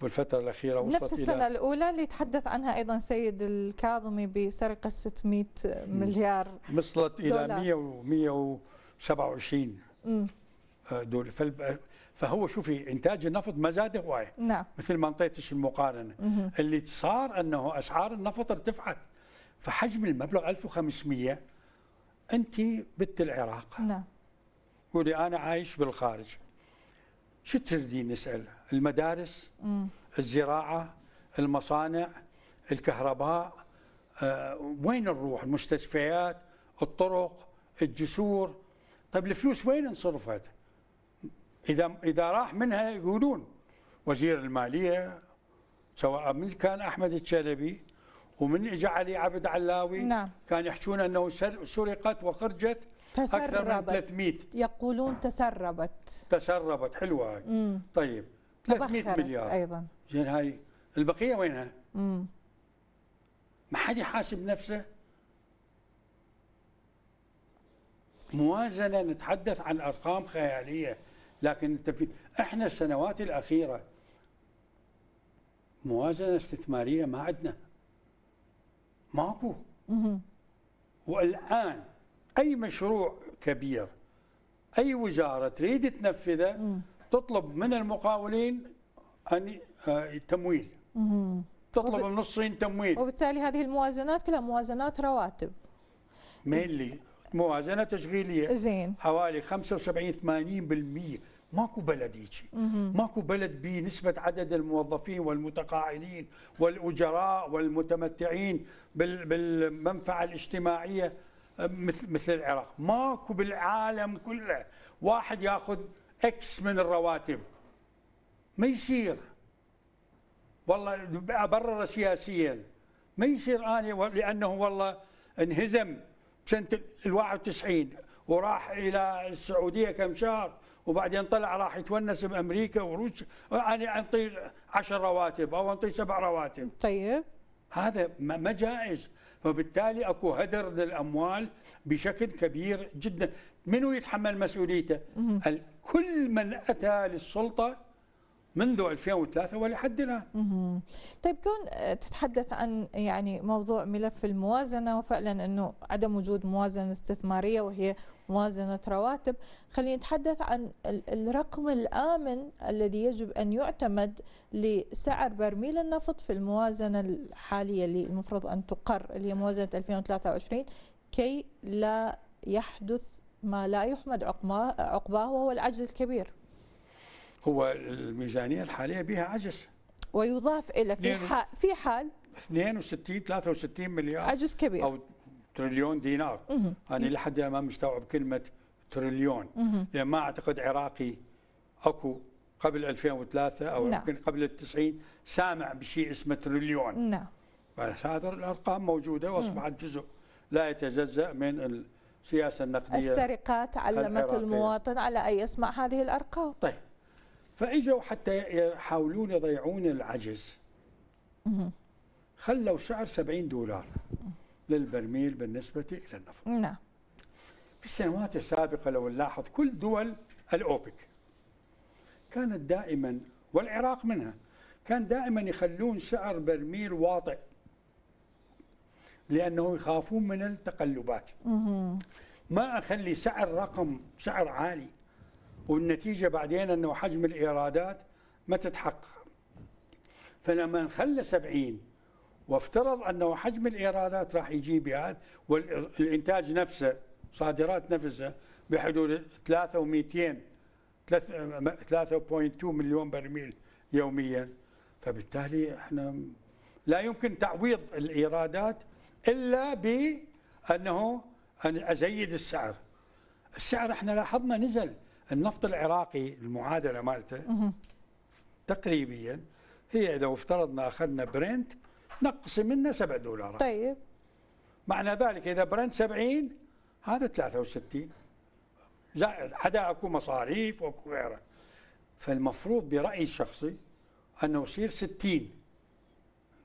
بالفترة الأخيرة وصلت نفس السنة إلى الأولى اللي تحدث عنها أيضا سيد الكاظمي بسرقة 600 مليار وصلت إلى 100 127 آه، دول فهو شوفي انتاج النفط ما زاد هوايه نعم مثل ما انطيتش المقارنه مم. اللي صار انه اسعار النفط ارتفعت فحجم المبلغ 1500 انت بت العراق نعم يقول انا عايش بالخارج شو تريدين نسال المدارس مم. الزراعه المصانع الكهرباء آه، وين نروح المستشفيات الطرق الجسور طيب الفلوس وين انصرفت اذا اذا راح منها يقولون وزير الماليه سواء من كان احمد الشلبي ومن اجى علي عبد علاوي نعم. كان يحكون انه سرقت وخرجت تسربت اكثر من 300 يقولون تسربت تسربت حلوه هاي طيب 300 مليار ايضا زين هاي البقيه وينها؟ مم. ما حد يحاسب نفسه موازنه نتحدث عن ارقام خياليه لكن التنفيذ احنا السنوات الاخيره موازنه استثماريه ما عندنا ماكو والان اي مشروع كبير اي وزاره تريد تنفذه تطلب من المقاولين ان التمويل آه، تطلب من الصين تمويل وبالتالي هذه الموازنات كلها موازنات رواتب ملي موازنه تشغيليه زين حوالي 75 80% ماكو بلد هيجي ماكو بلد بنسبة عدد الموظفين والمتقاعدين والأجراء والمتمتعين بالمنفعة الاجتماعية مثل مثل العراق ماكو بالعالم كله واحد ياخذ اكس من الرواتب ما يصير والله ابرر سياسيا ما يصير اني لانه والله انهزم بسنه ال 91 وراح الى السعوديه كم شهر وبعدين طلع راح يتونس بامريكا وروسيا انا انطي 10 رواتب او انطي سبع رواتب طيب هذا ما جائز فبالتالي اكو هدر للاموال بشكل كبير جدا منو يتحمل مسؤوليته كل من اتى للسلطه منذ 2003 ولحد الان. طيب كون آه، تتحدث عن يعني موضوع ملف الموازنه وفعلا انه عدم وجود موازنه استثماريه وهي موازنه رواتب، خلينا نتحدث عن الرقم الامن الذي يجب ان يعتمد لسعر برميل النفط في الموازنه الحاليه اللي المفروض ان تقر اللي هي موازنه 2023 كي لا يحدث ما لا يحمد عقباه وهو العجز الكبير. هو الميزانية الحالية بها عجز ويضاف إلى في حال في حال 62 63 مليار عجز كبير أو تريليون دينار مه. يعني أنا لحد الآن ما مستوعب كلمة تريليون يعني ما أعتقد عراقي أكو قبل 2003 أو نعم. يمكن قبل التسعين سامع بشيء اسمه تريليون نعم هذا الأرقام موجودة وأصبحت جزء لا يتجزأ من السياسه النقديه السرقات علمت المواطن على ان يسمع هذه الارقام طيب فاجوا حتى يحاولون يضيعون العجز خلوا سعر 70 دولار للبرميل بالنسبة إلى النفط نعم في السنوات السابقة لو نلاحظ كل دول الأوبك كانت دائما والعراق منها كان دائما يخلون سعر برميل واطئ لأنه يخافون من التقلبات ما أخلي سعر رقم سعر عالي والنتيجة بعدين أنه حجم الإيرادات ما تتحقق فلما نخلى 70 وافترض أنه حجم الإيرادات راح يجيب بهذا والإنتاج نفسه صادرات نفسه بحدود 3 و200 3.2 مليون برميل يوميا فبالتالي احنا لا يمكن تعويض الايرادات الا بانه ان ازيد السعر السعر احنا لاحظنا نزل النفط العراقي المعادله مالته تقريبا هي لو افترضنا اخذنا برنت نقص منه 7 دولارات طيب معنى ذلك اذا برنت 70 هذا 63 زائد عدا اكو مصاريف واكو غيره فالمفروض برايي الشخصي انه يصير 60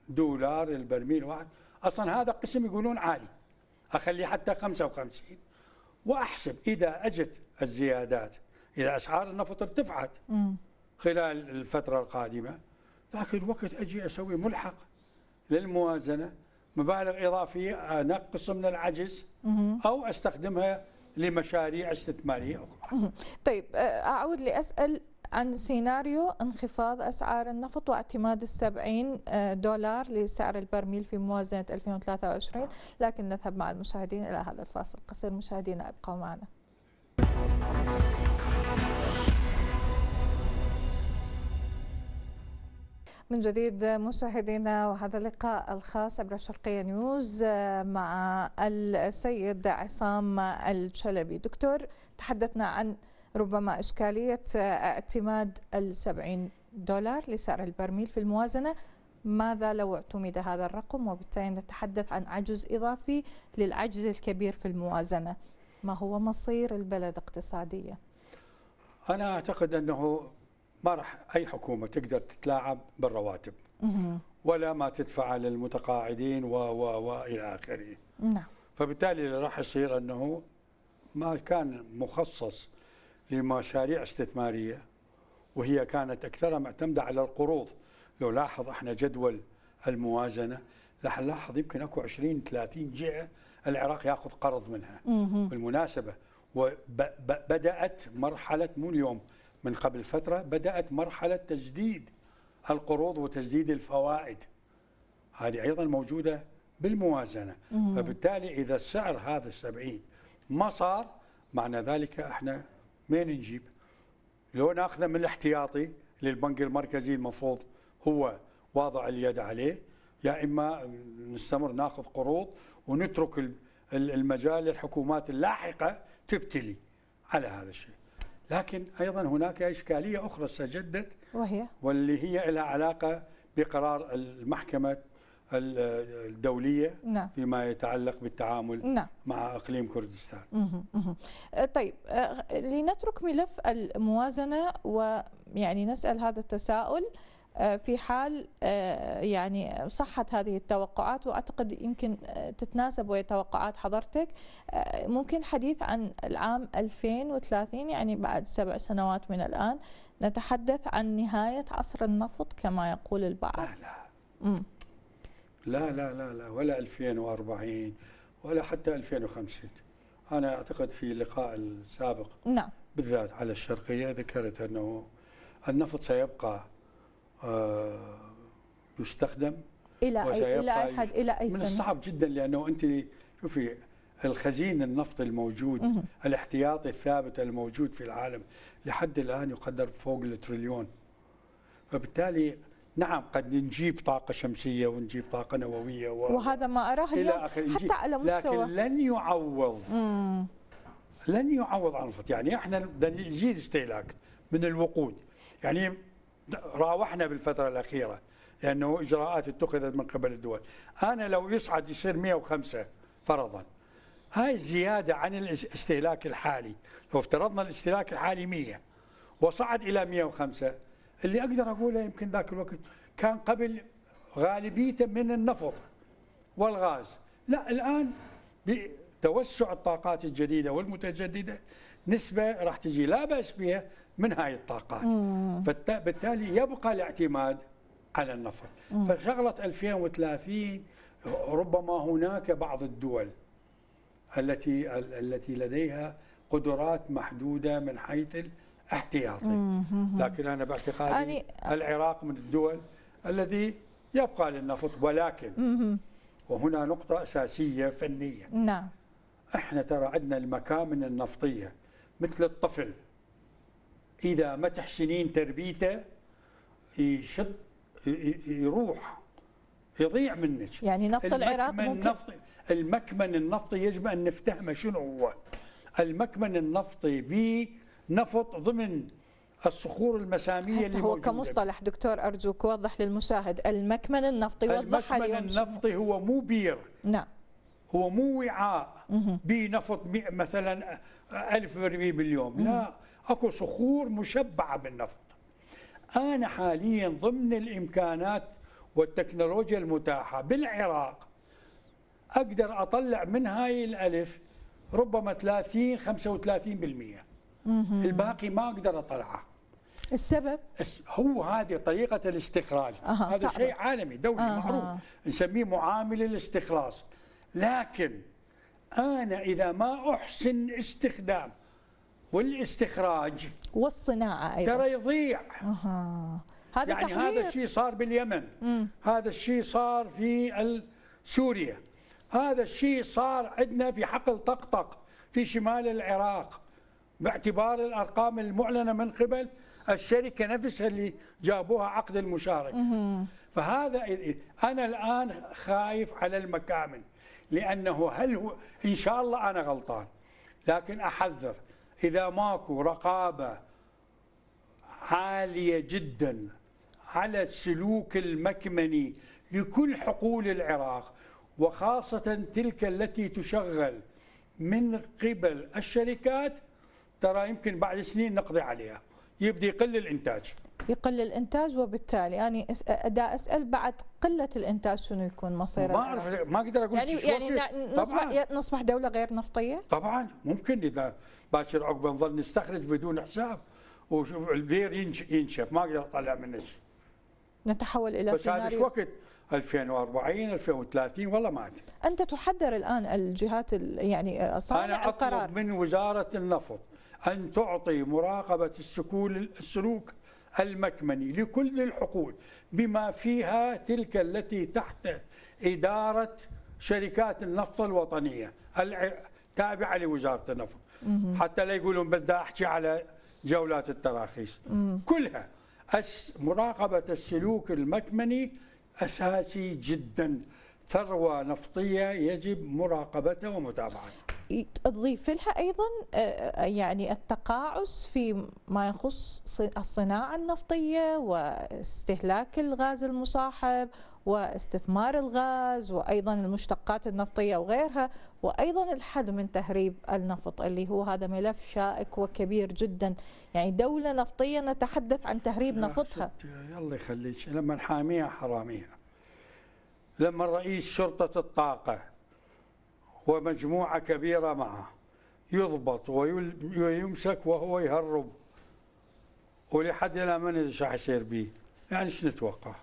دولار البرميل واحد اصلا هذا قسم يقولون عالي اخليه حتى 55 واحسب اذا اجت الزيادات إذا أسعار النفط ارتفعت خلال الفترة القادمة ذاك الوقت أجي أسوي ملحق للموازنة مبالغ إضافية أنقص من العجز أو أستخدمها لمشاريع استثمارية أخرى طيب آه، أعود لأسأل عن سيناريو انخفاض أسعار النفط واعتماد ال 70 آه، دولار لسعر البرميل في موازنة 2023 لكن نذهب مع المشاهدين إلى هذا الفاصل قصير مشاهدينا ابقوا معنا من جديد مشاهدينا وهذا اللقاء الخاص عبر شرقية نيوز آه، مع السيد عصام الشلبي دكتور تحدثنا عن ربما إشكالية آه، اعتماد السبعين دولار لسعر البرميل في الموازنة ماذا لو اعتمد هذا الرقم وبالتالي نتحدث عن عجز إضافي للعجز الكبير في الموازنة ما هو مصير البلد اقتصاديا؟ أنا أعتقد أنه ما راح اي حكومه تقدر تتلاعب بالرواتب ولا ما تدفع للمتقاعدين و و والى اخره نعم فبالتالي اللي راح يصير انه ما كان مخصص لمشاريع استثماريه وهي كانت اكثرها معتمده على القروض لو لاحظ احنا جدول الموازنه راح نلاحظ يمكن اكو 20 30 جهه العراق ياخذ قرض منها بالمناسبه وبدات مرحله مو اليوم من قبل فترة بدأت مرحلة تجديد القروض وتجديد الفوائد هذه أيضا موجودة بالموازنة مم. فبالتالي إذا السعر هذا السبعين ما صار معنى ذلك احنا مين نجيب لو ناخذه من الاحتياطي للبنك المركزي المفروض هو واضع اليد عليه يا اما نستمر ناخذ قروض ونترك المجال للحكومات اللاحقه تبتلي على هذا الشيء لكن أيضا هناك إشكالية أخرى استجدت وهي واللي هي لها علاقة بقرار المحكمة الدولية نعم. فيما يتعلق بالتعامل نعم. مع أقليم كردستان أه، طيب أه، لنترك ملف الموازنة ويعني نسأل هذا التساؤل آه، في حال آه، يعني صحت هذه التوقعات واعتقد يمكن آه، تتناسب ويا توقعات حضرتك ممكن حديث عن العام 2030 يعني بعد سبع سنوات من الان نتحدث عن نهايه عصر النفط كما يقول البعض لا لا لا لا لا لا ولا 2040 ولا حتى 2050 انا اعتقد في اللقاء السابق نعم بالذات على الشرقيه ذكرت انه النفط سيبقى آه، يستخدم الى أي الى اي حد الى اي سنه من الصعب جدا لانه انت شوفي الخزين النفط الموجود مه. الاحتياطي الثابت الموجود في العالم لحد الان يقدر فوق التريليون فبالتالي نعم قد نجيب طاقة شمسية ونجيب طاقة نووية و... وهذا ما أراه إلى آخر حتى على مستوى لكن لن يعوض مم. لن يعوض عن الفط يعني احنا بدنا نزيد استهلاك من الوقود يعني راوحنا بالفترة الأخيرة لأنه إجراءات اتخذت من قبل الدول أنا لو يصعد يصير 105 فرضا هاي زيادة عن الاستهلاك الحالي لو افترضنا الاستهلاك الحالي 100 وصعد إلى 105 اللي أقدر أقوله يمكن ذاك الوقت كان قبل غالبيته من النفط والغاز لا الآن بتوسع الطاقات الجديدة والمتجددة نسبه راح تجي لا باس بها من هاي الطاقات فبالتالي يبقى الاعتماد على النفط فشغله 2030 ربما هناك بعض الدول التي التي لديها قدرات محدوده من حيث الاحتياطي لكن انا باعتقادي العراق من الدول الذي يبقى للنفط ولكن وهنا نقطه اساسيه فنيه نعم احنا ترى عندنا المكامن النفطيه مثل الطفل إذا ما تحسنين تربيته يشط يروح يضيع منك يعني نفط العراق ممكن نفط المكمن النفطي يجب أن نفتهمه شنو هو المكمن النفطي في نفط ضمن الصخور المساميه اللي هو كمصطلح دكتور ارجوك وضح للمشاهد المكمن النفطي وضح المكمن النفطي هو مو بير نعم هو مو وعاء بنفط مثلا ألف برميل باليوم لا أكو صخور مشبعة بالنفط أنا حاليا ضمن الإمكانات والتكنولوجيا المتاحة بالعراق أقدر أطلع من هاي الألف ربما 30 35% الباقي ما أقدر أطلعه السبب هو هذه طريقة الاستخراج أه هذا صعب. شيء عالمي دولي أه معروف نسميه معامل الاستخلاص لكن أنا إذا ما أحسن استخدام والاستخراج والصناعة أيضا ترى يضيع أه. هذا يعني تحرير. هذا الشيء صار باليمن مم. هذا الشيء صار في سوريا هذا الشيء صار عندنا في حقل طقطق في شمال العراق باعتبار الأرقام المعلنة من قبل الشركة نفسها اللي جابوها عقد المشاركة فهذا أنا الآن خايف على المكامن لأنه هل هو إن شاء الله أنا غلطان لكن أحذر إذا ماكو رقابة عالية جدا على السلوك المكمني لكل حقول العراق وخاصة تلك التي تشغل من قبل الشركات ترى يمكن بعد سنين نقضي عليها يبدي يقل الإنتاج يقل الانتاج وبالتالي انا يعني اسال بعد قله الانتاج شنو يكون مصيره؟ ما اعرف ما اقدر اقول يعني يعني نصبح نصبح دوله غير نفطيه؟ طبعا ممكن اذا باكر عقبه نظل نستخرج بدون حساب وشوف البير ينشف ما اقدر اطلع منه شيء نتحول الى بس هذا وقت 2040 2030 والله ما ادري انت تحذر الان الجهات يعني صانع القرار انا اطلب من وزاره النفط ان تعطي مراقبه السكول السلوك المكمني لكل الحقول بما فيها تلك التي تحت إدارة شركات النفط الوطنية التابعة لوزارة النفط حتى لا يقولون بس دا أحكي على جولات التراخيص كلها مراقبة السلوك المكمني أساسي جدا ثروة نفطية يجب مراقبتها ومتابعتها تضيف لها ايضا آه، آه، يعني التقاعس في ما يخص الصناعه النفطيه واستهلاك الغاز المصاحب واستثمار الغاز وايضا المشتقات النفطيه وغيرها وايضا الحد من تهريب النفط اللي هو هذا ملف شائك وكبير جدا يعني دوله نفطيه نتحدث عن تهريب نفطها الله يخليك لما نحاميها حراميها لما رئيس شرطه الطاقه ومجموعة كبيرة معه يضبط ويمسك وهو يهرب ولحد الآن ما ندري شو حيصير به يعني شو نتوقع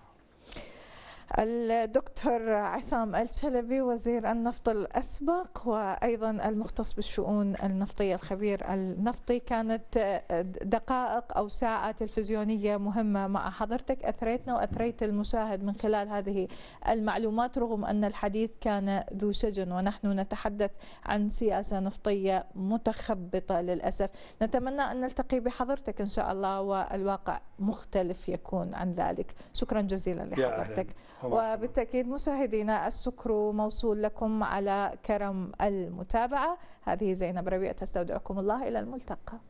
الدكتور عصام الشلبي وزير النفط الأسبق وأيضا المختص بالشؤون النفطية الخبير النفطي كانت دقائق أو ساعة تلفزيونية مهمة مع حضرتك أثريتنا وأثريت المشاهد من خلال هذه المعلومات رغم أن الحديث كان ذو شجن ونحن نتحدث عن سياسة نفطية متخبطة للأسف نتمنى أن نلتقي بحضرتك إن شاء الله والواقع مختلف يكون عن ذلك شكرا جزيلا لحضرتك وبالتأكيد مشاهدينا الشكر موصول لكم على كرم المتابعة هذه زينب ربيع تستودعكم الله إلى الملتقى